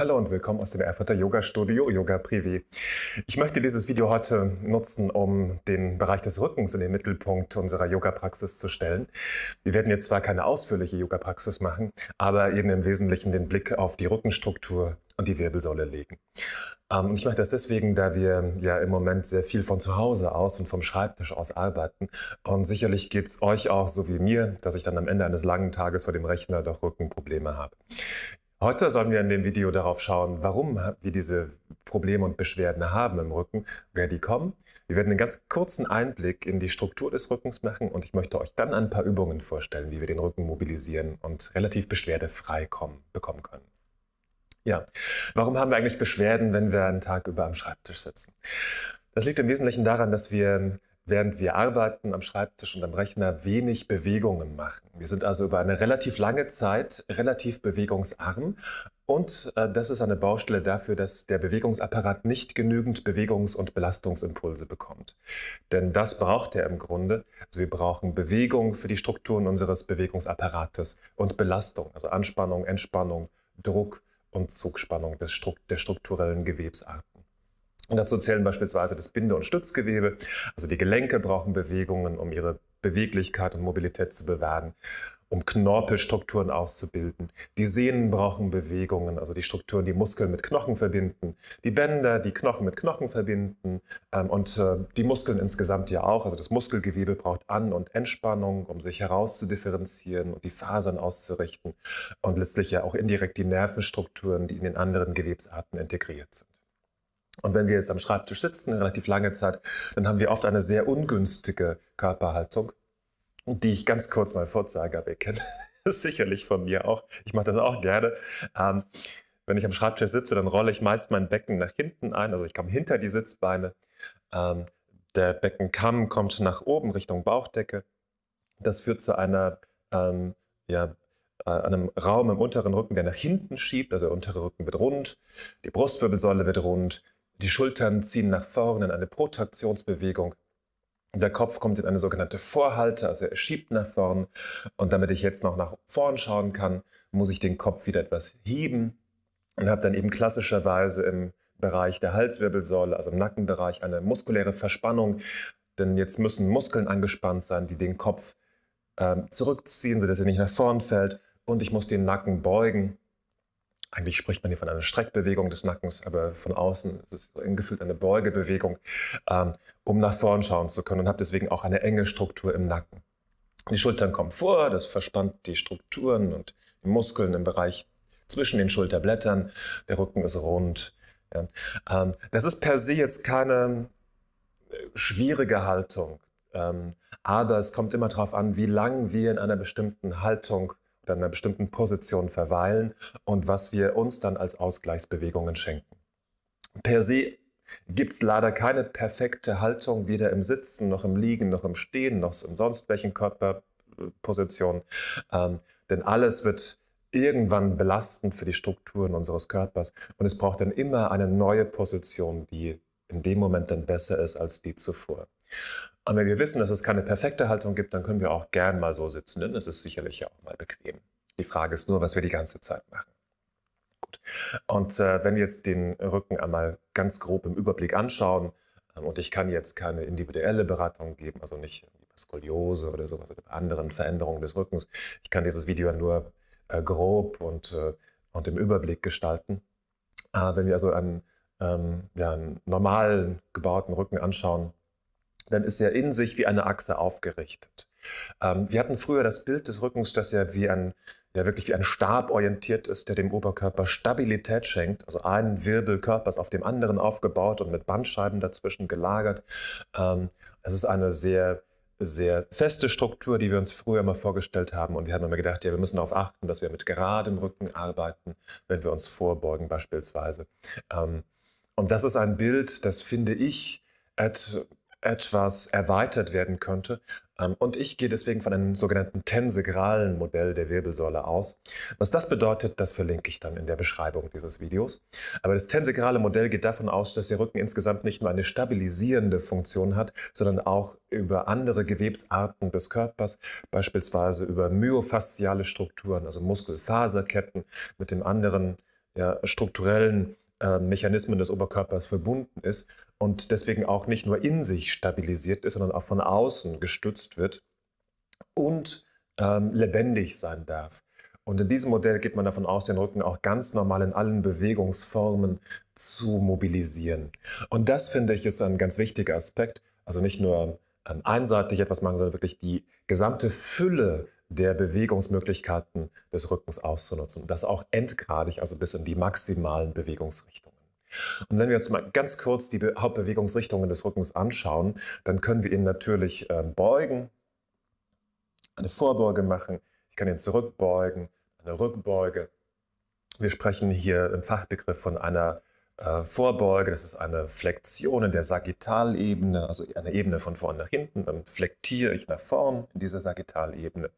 Hallo und willkommen aus dem Erfurter Yoga Studio Yoga Privé. Ich möchte dieses Video heute nutzen, um den Bereich des Rückens in den Mittelpunkt unserer Yoga Praxis zu stellen. Wir werden jetzt zwar keine ausführliche Yoga Praxis machen, aber eben im Wesentlichen den Blick auf die Rückenstruktur und die Wirbelsäule legen. Ähm, und ich mache das deswegen, da wir ja im Moment sehr viel von zu Hause aus und vom Schreibtisch aus arbeiten. Und sicherlich geht es euch auch so wie mir, dass ich dann am Ende eines langen Tages vor dem Rechner doch Rückenprobleme habe. Heute sollen wir in dem Video darauf schauen, warum wir diese Probleme und Beschwerden haben im Rücken, wer die kommen. Wir werden einen ganz kurzen Einblick in die Struktur des Rückens machen und ich möchte euch dann ein paar Übungen vorstellen, wie wir den Rücken mobilisieren und relativ beschwerdefrei kommen, bekommen können. Ja, warum haben wir eigentlich Beschwerden, wenn wir einen Tag über am Schreibtisch sitzen? Das liegt im Wesentlichen daran, dass wir während wir arbeiten am Schreibtisch und am Rechner wenig Bewegungen machen. Wir sind also über eine relativ lange Zeit relativ bewegungsarm und äh, das ist eine Baustelle dafür, dass der Bewegungsapparat nicht genügend Bewegungs- und Belastungsimpulse bekommt. Denn das braucht er im Grunde. Also wir brauchen Bewegung für die Strukturen unseres Bewegungsapparates und Belastung, also Anspannung, Entspannung, Druck und Zugspannung des Strukt der strukturellen Gewebsarten. Und dazu zählen beispielsweise das Binde- und Stützgewebe. Also die Gelenke brauchen Bewegungen, um ihre Beweglichkeit und Mobilität zu bewahren, um Knorpelstrukturen auszubilden. Die Sehnen brauchen Bewegungen, also die Strukturen, die Muskeln mit Knochen verbinden, die Bänder, die Knochen mit Knochen verbinden ähm, und äh, die Muskeln insgesamt ja auch. Also das Muskelgewebe braucht An- und Entspannung, um sich herauszudifferenzieren und die Fasern auszurichten und letztlich ja auch indirekt die Nervenstrukturen, die in den anderen Gewebsarten integriert sind. Und wenn wir jetzt am Schreibtisch sitzen, relativ lange Zeit, dann haben wir oft eine sehr ungünstige Körperhaltung, die ich ganz kurz mal vorzeige, aber ihr kennt sicherlich von mir auch. Ich mache das auch gerne. Ähm, wenn ich am Schreibtisch sitze, dann rolle ich meist mein Becken nach hinten ein, also ich komme hinter die Sitzbeine. Ähm, der Beckenkamm kommt nach oben Richtung Bauchdecke. Das führt zu einer, ähm, ja, äh, einem Raum im unteren Rücken, der nach hinten schiebt. Also der untere Rücken wird rund, die Brustwirbelsäule wird rund, die Schultern ziehen nach vorne in eine Protraktionsbewegung. Der Kopf kommt in eine sogenannte Vorhalte, also er schiebt nach vorne. Und damit ich jetzt noch nach vorn schauen kann, muss ich den Kopf wieder etwas heben und habe dann eben klassischerweise im Bereich der Halswirbelsäule, also im Nackenbereich, eine muskuläre Verspannung. Denn jetzt müssen Muskeln angespannt sein, die den Kopf äh, zurückziehen, sodass er nicht nach vorn fällt. Und ich muss den Nacken beugen, eigentlich spricht man hier von einer Streckbewegung des Nackens, aber von außen ist es gefühlt eine Beugebewegung, ähm, um nach vorn schauen zu können und habe deswegen auch eine enge Struktur im Nacken. Die Schultern kommen vor, das verspannt die Strukturen und die Muskeln im Bereich zwischen den Schulterblättern, der Rücken ist rund. Ja. Ähm, das ist per se jetzt keine äh, schwierige Haltung, ähm, aber es kommt immer darauf an, wie lang wir in einer bestimmten Haltung in einer bestimmten Position verweilen und was wir uns dann als Ausgleichsbewegungen schenken. Per se gibt es leider keine perfekte Haltung, weder im Sitzen noch im Liegen noch im Stehen noch in sonst welchen Körperpositionen. Äh, ähm, denn alles wird irgendwann belastend für die Strukturen unseres Körpers und es braucht dann immer eine neue Position, die in dem Moment dann besser ist als die zuvor. Und wenn wir wissen, dass es keine perfekte Haltung gibt, dann können wir auch gern mal so sitzen, denn es ist sicherlich ja auch mal bequem. Die Frage ist nur, was wir die ganze Zeit machen. Gut. Und äh, wenn wir jetzt den Rücken einmal ganz grob im Überblick anschauen, ähm, und ich kann jetzt keine individuelle Beratung geben, also nicht Skoliose oder sowas, oder anderen Veränderungen des Rückens. Ich kann dieses Video nur äh, grob und, äh, und im Überblick gestalten. Äh, wenn wir also einen, ähm, ja, einen normalen gebauten Rücken anschauen, dann ist er in sich wie eine Achse aufgerichtet. Ähm, wir hatten früher das Bild des Rückens, das er wie ein, ja wirklich wie ein Stab orientiert ist, der dem Oberkörper Stabilität schenkt, also einen Wirbel Körpers auf dem anderen aufgebaut und mit Bandscheiben dazwischen gelagert. Ähm, es ist eine sehr sehr feste Struktur, die wir uns früher mal vorgestellt haben. Und wir haben immer gedacht, ja, wir müssen darauf achten, dass wir mit geradem Rücken arbeiten, wenn wir uns vorbeugen beispielsweise. Ähm, und das ist ein Bild, das finde ich, etwas erweitert werden könnte. Ähm, und ich gehe deswegen von einem sogenannten tensegralen Modell der Wirbelsäule aus. Was das bedeutet, das verlinke ich dann in der Beschreibung dieses Videos. Aber das tensegrale Modell geht davon aus, dass der Rücken insgesamt nicht nur eine stabilisierende Funktion hat, sondern auch über andere Gewebsarten des Körpers, beispielsweise über myofasziale Strukturen, also Muskelfaserketten mit dem anderen ja, strukturellen ähm, Mechanismen des Oberkörpers verbunden ist und deswegen auch nicht nur in sich stabilisiert ist, sondern auch von außen gestützt wird und ähm, lebendig sein darf. Und in diesem Modell geht man davon aus, den Rücken auch ganz normal in allen Bewegungsformen zu mobilisieren. Und das finde ich ist ein ganz wichtiger Aspekt. Also nicht nur ähm, einseitig etwas machen, sondern wirklich die gesamte Fülle der Bewegungsmöglichkeiten des Rückens auszunutzen. Und das auch endgradig, also bis in die maximalen Bewegungsrichtungen. Und wenn wir uns mal ganz kurz die Hauptbewegungsrichtungen des Rückens anschauen, dann können wir ihn natürlich ähm, beugen, eine Vorbeuge machen, ich kann ihn zurückbeugen, eine Rückbeuge. Wir sprechen hier im Fachbegriff von einer äh, vorbeuge, das ist eine Flexion in der Sagittalebene, also eine Ebene von vorne nach hinten, dann flektiere ich nach vorn in dieser Sagittalebene.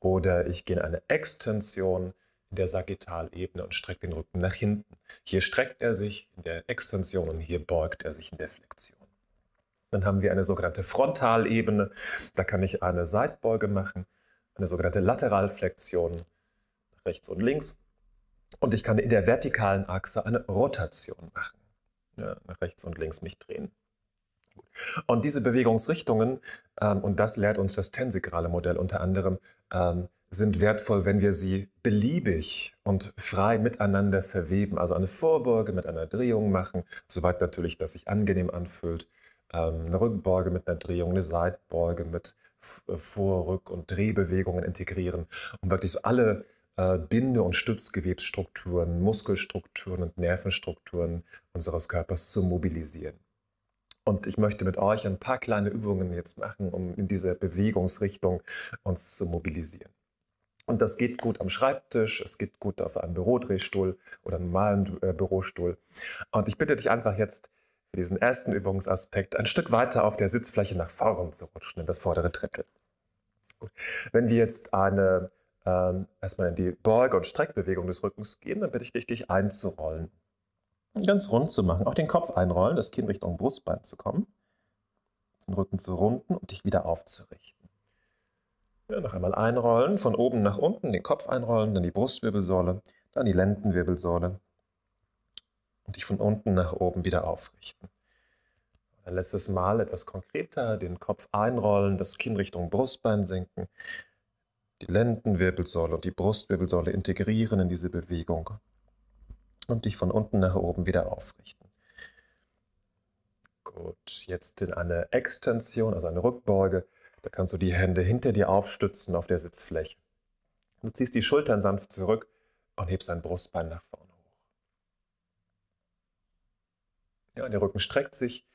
Oder ich gehe in eine Extension in der Sagittalebene und strecke den Rücken nach hinten. Hier streckt er sich in der Extension und hier beugt er sich in der Flexion. Dann haben wir eine sogenannte Frontalebene, da kann ich eine Seitbeuge machen, eine sogenannte Lateralflexion rechts und links und ich kann in der vertikalen Achse eine Rotation machen. Ja, nach rechts und links mich drehen. Und diese Bewegungsrichtungen, ähm, und das lehrt uns das tensegrale Modell unter anderem, ähm, sind wertvoll, wenn wir sie beliebig und frei miteinander verweben. Also eine Vorbeuge mit einer Drehung machen, soweit natürlich das sich angenehm anfühlt. Ähm, eine Rückbeuge mit einer Drehung, eine Seitbeuge mit Vor-, Rück- und Drehbewegungen integrieren, um wirklich so alle äh, Binde- und Stützgewebsstrukturen, Muskelstrukturen und Nervenstrukturen unseres Körpers zu mobilisieren. Und ich möchte mit euch ein paar kleine Übungen jetzt machen, um in dieser Bewegungsrichtung uns zu mobilisieren. Und das geht gut am Schreibtisch, es geht gut auf einem Bürodrehstuhl oder einem normalen äh, Bürostuhl. Und ich bitte dich einfach jetzt für diesen ersten Übungsaspekt ein Stück weiter auf der Sitzfläche nach vorn zu rutschen, in das vordere Drittel. Gut. Wenn wir jetzt eine ähm, erstmal in die Beuge- und Streckbewegung des Rückens gehen, dann bitte ich dich, dich einzurollen. Ganz rund zu machen, auch den Kopf einrollen, das Kinn Richtung Brustbein zu kommen, den Rücken zu runden und dich wieder aufzurichten. Ja, noch einmal einrollen, von oben nach unten, den Kopf einrollen, dann die Brustwirbelsäule, dann die Lendenwirbelsäule und dich von unten nach oben wieder aufrichten. Ein letztes Mal etwas konkreter, den Kopf einrollen, das Kinn Richtung Brustbein senken die Lendenwirbelsäule und die Brustwirbelsäule integrieren in diese Bewegung und dich von unten nach oben wieder aufrichten. Gut, jetzt in eine Extension, also eine Rückbeuge. Da kannst du die Hände hinter dir aufstützen auf der Sitzfläche. Du ziehst die Schultern sanft zurück und hebst dein Brustbein nach vorne hoch. Ja, der Rücken streckt sich,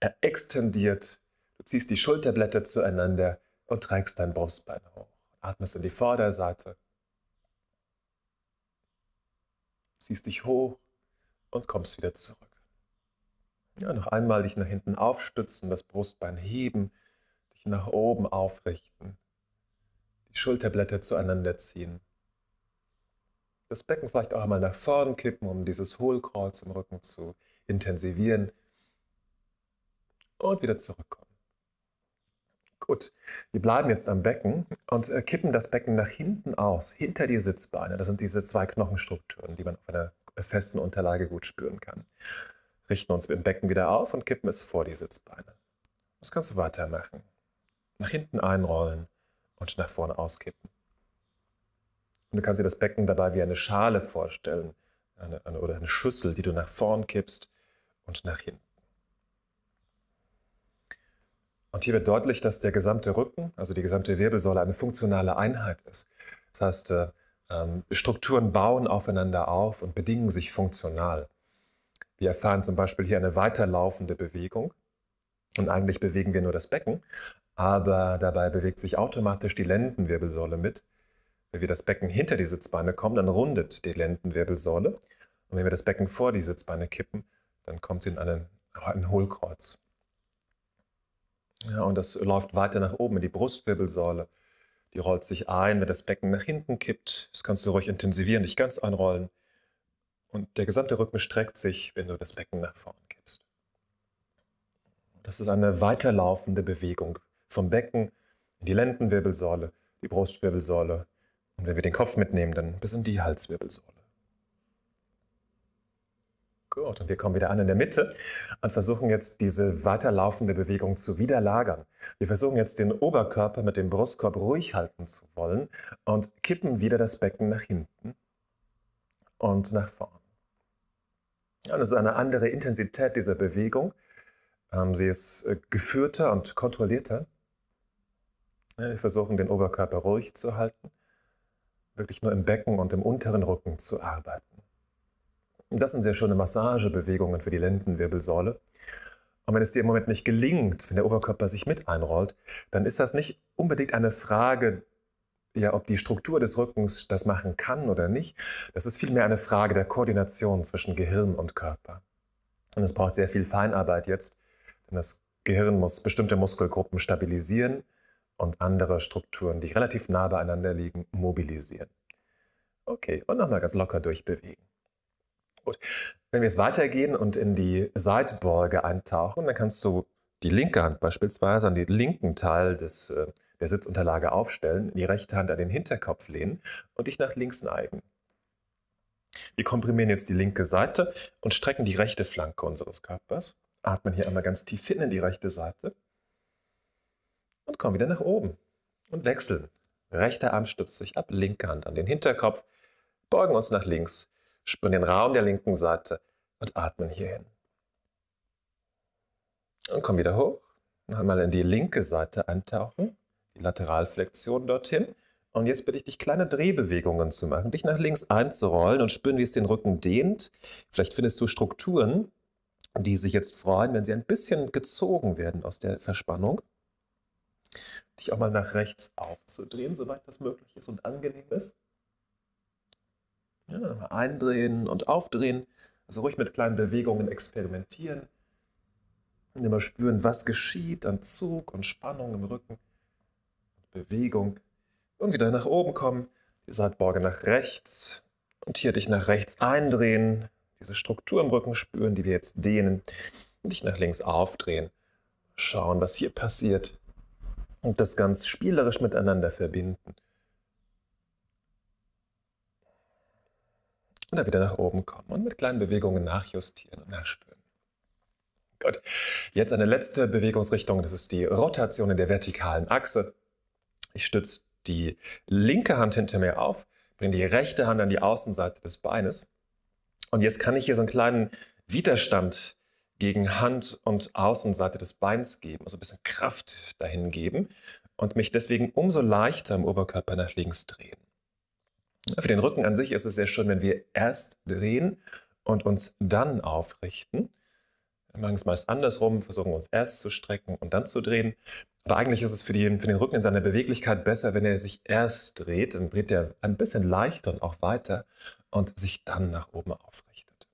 er extendiert. Du ziehst die Schulterblätter zueinander und trägst dein Brustbein hoch. Atmest in die Vorderseite. Ziehst dich hoch und kommst wieder zurück. Ja, noch einmal dich nach hinten aufstützen, das Brustbein heben, dich nach oben aufrichten, die Schulterblätter zueinander ziehen. Das Becken vielleicht auch einmal nach vorne kippen, um dieses Hohlkreuz im Rücken zu intensivieren. Und wieder zurückkommen. Gut, wir bleiben jetzt am Becken und äh, kippen das Becken nach hinten aus, hinter die Sitzbeine. Das sind diese zwei Knochenstrukturen, die man auf einer äh, festen Unterlage gut spüren kann. Richten uns im Becken wieder auf und kippen es vor die Sitzbeine. Das kannst du weitermachen. Nach hinten einrollen und nach vorne auskippen. Und du kannst dir das Becken dabei wie eine Schale vorstellen eine, eine, oder eine Schüssel, die du nach vorn kippst und nach hinten. Und hier wird deutlich, dass der gesamte Rücken, also die gesamte Wirbelsäule, eine funktionale Einheit ist. Das heißt, äh, ähm, Strukturen bauen aufeinander auf und bedingen sich funktional. Wir erfahren zum Beispiel hier eine weiterlaufende Bewegung. Und eigentlich bewegen wir nur das Becken, aber dabei bewegt sich automatisch die Lendenwirbelsäule mit. Wenn wir das Becken hinter die Sitzbeine kommen, dann rundet die Lendenwirbelsäule. Und wenn wir das Becken vor die Sitzbeine kippen, dann kommt sie in einen, ein Hohlkreuz. Ja, und das läuft weiter nach oben in die Brustwirbelsäule. Die rollt sich ein, wenn das Becken nach hinten kippt. Das kannst du ruhig intensivieren, nicht ganz einrollen. Und der gesamte Rücken streckt sich, wenn du das Becken nach vorne kippst. Das ist eine weiterlaufende Bewegung vom Becken in die Lendenwirbelsäule, die Brustwirbelsäule und wenn wir den Kopf mitnehmen, dann bis in die Halswirbelsäule. Gut, und wir kommen wieder an in der Mitte und versuchen jetzt diese weiterlaufende Bewegung zu widerlagern. Wir versuchen jetzt den Oberkörper mit dem Brustkorb ruhig halten zu wollen und kippen wieder das Becken nach hinten und nach vorn. Und es ist eine andere Intensität dieser Bewegung. Ähm, sie ist äh, geführter und kontrollierter. Wir versuchen den Oberkörper ruhig zu halten, wirklich nur im Becken und im unteren Rücken zu arbeiten das sind sehr schöne Massagebewegungen für die Lendenwirbelsäule. Und wenn es dir im Moment nicht gelingt, wenn der Oberkörper sich mit einrollt, dann ist das nicht unbedingt eine Frage, ja, ob die Struktur des Rückens das machen kann oder nicht. Das ist vielmehr eine Frage der Koordination zwischen Gehirn und Körper. Und es braucht sehr viel Feinarbeit jetzt, denn das Gehirn muss bestimmte Muskelgruppen stabilisieren und andere Strukturen, die relativ nah beieinander liegen, mobilisieren. Okay, und nochmal ganz locker durchbewegen. Gut. Wenn wir jetzt weitergehen und in die Seitborge eintauchen, dann kannst du die linke Hand beispielsweise an den linken Teil des, äh, der Sitzunterlage aufstellen, die rechte Hand an den Hinterkopf lehnen und dich nach links neigen. Wir komprimieren jetzt die linke Seite und strecken die rechte Flanke unseres Körpers. Atmen hier einmal ganz tief hin in die rechte Seite und kommen wieder nach oben und wechseln. Rechter Arm stützt sich ab, linke Hand an den Hinterkopf, beugen uns nach links Spüren den Raum der linken Seite und atmen hierhin. Und komm wieder hoch. Noch einmal in die linke Seite eintauchen. Die Lateralflexion dorthin. Und jetzt bitte ich dich, kleine Drehbewegungen zu machen, dich nach links einzurollen und spüren, wie es den Rücken dehnt. Vielleicht findest du Strukturen, die sich jetzt freuen, wenn sie ein bisschen gezogen werden aus der Verspannung. Dich auch mal nach rechts aufzudrehen, soweit das möglich ist und angenehm ist. Ja, eindrehen und aufdrehen. Also ruhig mit kleinen Bewegungen experimentieren. Und immer spüren, was geschieht an Zug und Spannung im Rücken. Bewegung. Und wieder nach oben kommen. Die Seitborge nach rechts. Und hier dich nach rechts eindrehen. Diese Struktur im Rücken spüren, die wir jetzt dehnen. Und dich nach links aufdrehen. Schauen, was hier passiert. Und das ganz spielerisch miteinander verbinden. und dann wieder nach oben kommen und mit kleinen Bewegungen nachjustieren und nachspüren. Gut, jetzt eine letzte Bewegungsrichtung, das ist die Rotation in der vertikalen Achse. Ich stütze die linke Hand hinter mir auf, bringe die rechte Hand an die Außenseite des Beines und jetzt kann ich hier so einen kleinen Widerstand gegen Hand und Außenseite des Beins geben, also ein bisschen Kraft dahin geben und mich deswegen umso leichter im Oberkörper nach links drehen. Für den Rücken an sich ist es sehr schön, wenn wir erst drehen und uns dann aufrichten. Wir machen es meist andersrum, versuchen uns erst zu strecken und dann zu drehen. Aber eigentlich ist es für, die, für den Rücken in seiner Beweglichkeit besser, wenn er sich erst dreht. Dann dreht er ein bisschen leichter und auch weiter und sich dann nach oben aufrichtet.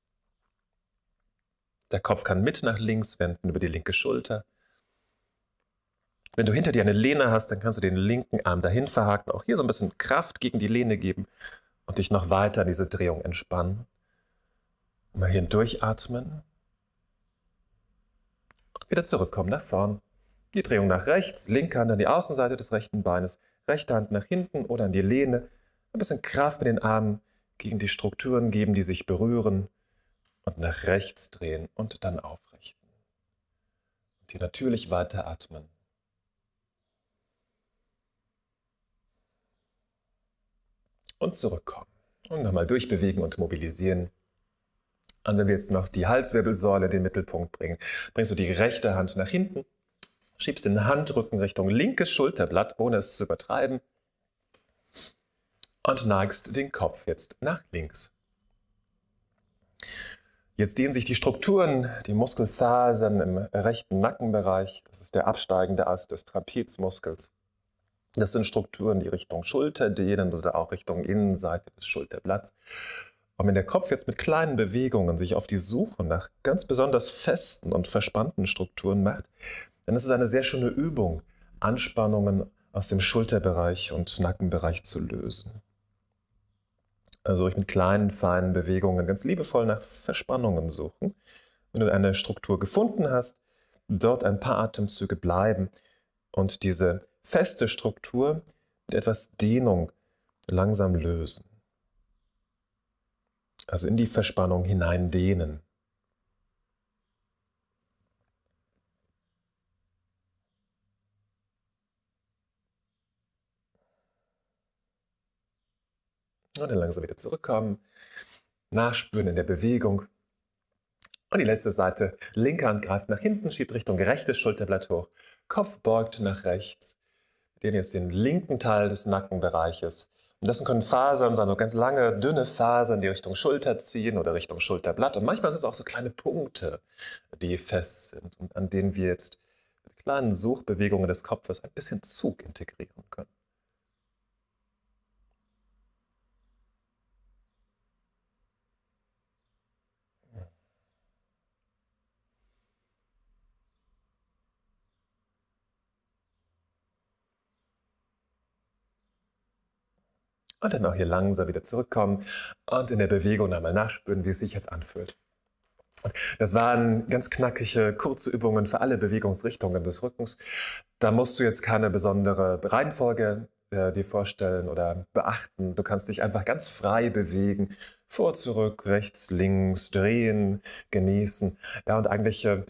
Der Kopf kann mit nach links wenden über die linke Schulter. Wenn du hinter dir eine Lehne hast, dann kannst du den linken Arm dahin verhaken, auch hier so ein bisschen Kraft gegen die Lehne geben und dich noch weiter in diese Drehung entspannen. Mal hier durchatmen. wieder zurückkommen nach vorn. Die Drehung nach rechts, linke Hand an die Außenseite des rechten Beines, rechte Hand nach hinten oder an die Lehne. Ein bisschen Kraft mit den Armen gegen die Strukturen geben, die sich berühren. Und nach rechts drehen und dann aufrichten. Und hier natürlich weiter atmen. und zurückkommen. Und nochmal durchbewegen und mobilisieren. Und wenn wir jetzt noch die Halswirbelsäule in den Mittelpunkt bringen, bringst du die rechte Hand nach hinten, schiebst den Handrücken Richtung linkes Schulterblatt, ohne es zu übertreiben. Und neigst den Kopf jetzt nach links. Jetzt dehnen sich die Strukturen, die Muskelfasern im rechten Nackenbereich, das ist der absteigende Ast des Trapezmuskels. Das sind Strukturen, die Richtung Schulter dehnen oder auch Richtung Innenseite des Schulterblatts. Und wenn der Kopf jetzt mit kleinen Bewegungen sich auf die Suche nach ganz besonders festen und verspannten Strukturen macht, dann ist es eine sehr schöne Übung, Anspannungen aus dem Schulterbereich und Nackenbereich zu lösen. Also ich mit kleinen, feinen Bewegungen ganz liebevoll nach Verspannungen suchen. Wenn du eine Struktur gefunden hast, dort ein paar Atemzüge bleiben und diese feste Struktur mit etwas Dehnung langsam lösen. Also in die Verspannung hinein dehnen. Und dann langsam wieder zurückkommen. Nachspüren in der Bewegung. Und die letzte Seite. Linke Hand greift nach hinten, schiebt Richtung rechtes Schulterblatt hoch. Kopf beugt nach rechts den jetzt den linken Teil des Nackenbereiches. Und das können Fasern sein, so ganz lange, dünne Fasern, die Richtung Schulter ziehen oder Richtung Schulterblatt. Und manchmal sind es auch so kleine Punkte, die fest sind und an denen wir jetzt mit kleinen Suchbewegungen des Kopfes ein bisschen Zug integrieren können. Und dann auch hier langsam wieder zurückkommen und in der Bewegung einmal nachspüren, wie es sich jetzt anfühlt. Das waren ganz knackige, kurze Übungen für alle Bewegungsrichtungen des Rückens. Da musst du jetzt keine besondere Reihenfolge äh, dir vorstellen oder beachten. Du kannst dich einfach ganz frei bewegen. Vor, zurück, rechts, links, drehen, genießen. Ja, und eigentlich äh,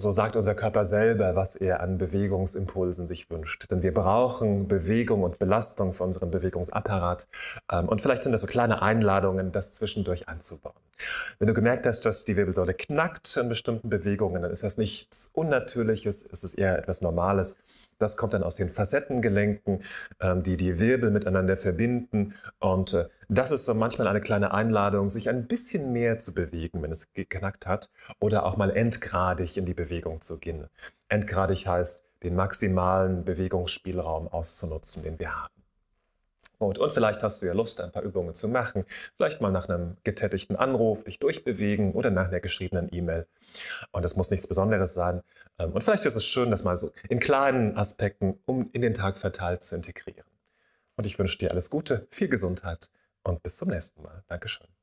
so sagt unser Körper selber, was er an Bewegungsimpulsen sich wünscht. Denn wir brauchen Bewegung und Belastung für unseren Bewegungsapparat. Ähm, und vielleicht sind das so kleine Einladungen, das zwischendurch anzubauen. Wenn du gemerkt hast, dass die Wirbelsäule knackt in bestimmten Bewegungen, dann ist das nichts Unnatürliches, es ist eher etwas Normales. Das kommt dann aus den Facettengelenken, ähm, die die Wirbel miteinander verbinden. Und äh, das ist so manchmal eine kleine Einladung, sich ein bisschen mehr zu bewegen, wenn es geknackt hat, oder auch mal endgradig in die Bewegung zu gehen. Endgradig heißt, den maximalen Bewegungsspielraum auszunutzen, den wir haben. Mode. Und vielleicht hast du ja Lust, ein paar Übungen zu machen. Vielleicht mal nach einem getätigten Anruf dich durchbewegen oder nach einer geschriebenen E-Mail. Und das muss nichts Besonderes sein. Ähm, und vielleicht ist es schön, das mal so in kleinen Aspekten um in den Tag verteilt zu integrieren. Und ich wünsche dir alles Gute, viel Gesundheit und bis zum nächsten Mal. Dankeschön.